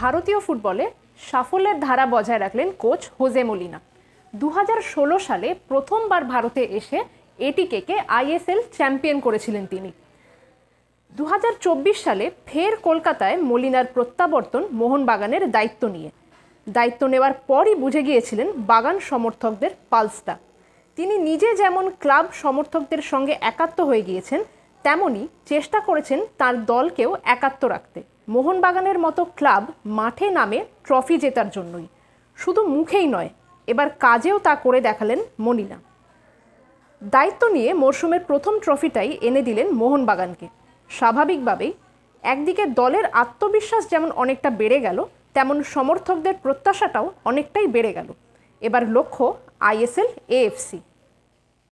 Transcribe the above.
ভারতীয় ফুটবলে সাফল্যের ধারা বজায় রাখলেন কোচ হোজে মলিনা দু সালে প্রথমবার ভারতে এসে এটিকেকে আইএসএল চ্যাম্পিয়ন করেছিলেন তিনি দু সালে ফের কলকাতায় মলিনার প্রত্যাবর্তন মোহনবাগানের দায়িত্ব নিয়ে দায়িত্ব নেওয়ার পরই বুঝে গিয়েছিলেন বাগান সমর্থকদের পালসটা তিনি নিজে যেমন ক্লাব সমর্থকদের সঙ্গে একাত্ম হয়ে গিয়েছেন তেমনই চেষ্টা করেছেন তার দলকেও একাত্ম রাখতে মোহনবাগানের মতো ক্লাব মাঠে নামে ট্রফি জেতার জন্যই শুধু মুখেই নয় এবার কাজেও তা করে দেখালেন মনিলা দায়িত্ব নিয়ে মরশুমের প্রথম ট্রফিটাই এনে দিলেন মোহনবাগানকে স্বাভাবিকভাবেই একদিকে দলের আত্মবিশ্বাস যেমন অনেকটা বেড়ে গেল তেমন সমর্থকদের প্রত্যাশাটাও অনেকটাই বেড়ে গেল এবার লক্ষ্য আইএসএল এএফসি